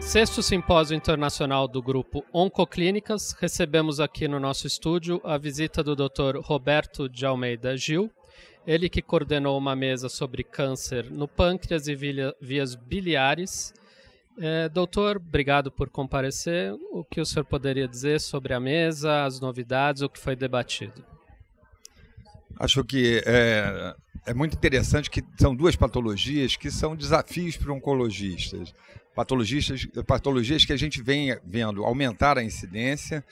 Sexto Simpósio Internacional do Grupo Oncoclínicas, recebemos aqui no nosso estúdio a visita do Dr. Roberto de Almeida Gil, ele que coordenou uma mesa sobre câncer no pâncreas e vias biliares. É, doutor, obrigado por comparecer. O que o senhor poderia dizer sobre a mesa, as novidades, o que foi debatido? Acho que é, é muito interessante que são duas patologias que são desafios para oncologistas. Patologistas, patologias que a gente vem vendo aumentar a incidência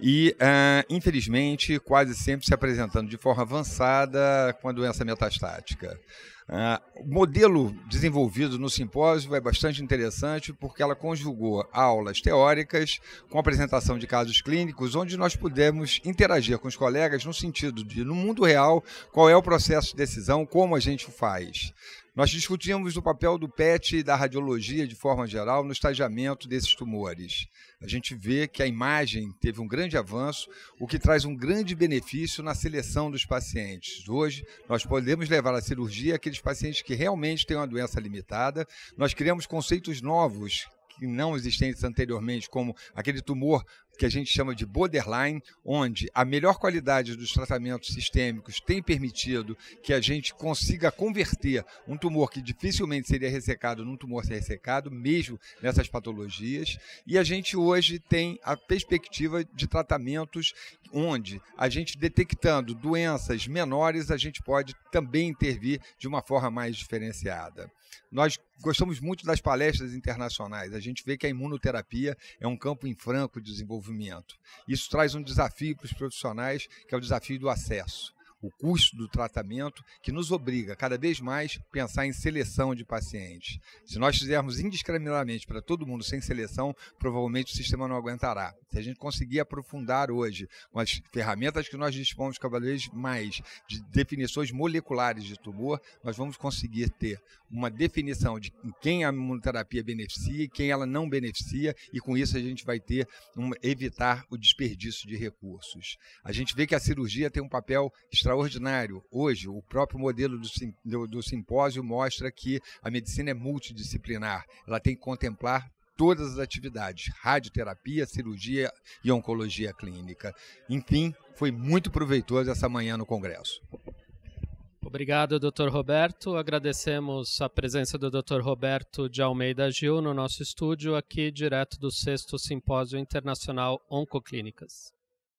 e, ah, infelizmente, quase sempre se apresentando de forma avançada com a doença metastática. Ah, o modelo desenvolvido no simpósio é bastante interessante porque ela conjugou aulas teóricas com apresentação de casos clínicos, onde nós pudemos interagir com os colegas no sentido de, no mundo real, qual é o processo de decisão, como a gente faz. Nós discutimos o papel do PET e da radiologia, de forma geral, no estadiamento desses tumores. A gente vê que a imagem teve um grande avanço, o que traz um grande benefício na seleção dos pacientes. Hoje, nós podemos levar à cirurgia aqueles pacientes que realmente têm uma doença limitada. Nós criamos conceitos novos que não existentes anteriormente, como aquele tumor que a gente chama de borderline, onde a melhor qualidade dos tratamentos sistêmicos tem permitido que a gente consiga converter um tumor que dificilmente seria ressecado num tumor ser ressecado, mesmo nessas patologias. E a gente hoje tem a perspectiva de tratamentos onde a gente detectando doenças menores, a gente pode também intervir de uma forma mais diferenciada. Nós gostamos muito das palestras internacionais. A gente vê que a imunoterapia é um campo em franco desenvolvimento desenvolvimento. Isso traz um desafio para os profissionais, que é o desafio do acesso o custo do tratamento, que nos obriga cada vez mais a pensar em seleção de pacientes. Se nós fizermos indiscriminadamente para todo mundo sem seleção, provavelmente o sistema não aguentará. Se a gente conseguir aprofundar hoje com as ferramentas que nós dispomos cada é vez mais de definições moleculares de tumor, nós vamos conseguir ter uma definição de quem a imunoterapia beneficia e quem ela não beneficia, e com isso a gente vai ter um, evitar o desperdício de recursos. A gente vê que a cirurgia tem um papel extraordinário extraordinário. Hoje, o próprio modelo do, sim, do, do simpósio mostra que a medicina é multidisciplinar, ela tem que contemplar todas as atividades: radioterapia, cirurgia e oncologia clínica. Enfim, foi muito proveitoso essa manhã no Congresso. Obrigado, Dr. Roberto. Agradecemos a presença do Dr. Roberto de Almeida Gil no nosso estúdio, aqui direto do 6 Simpósio Internacional Oncoclínicas.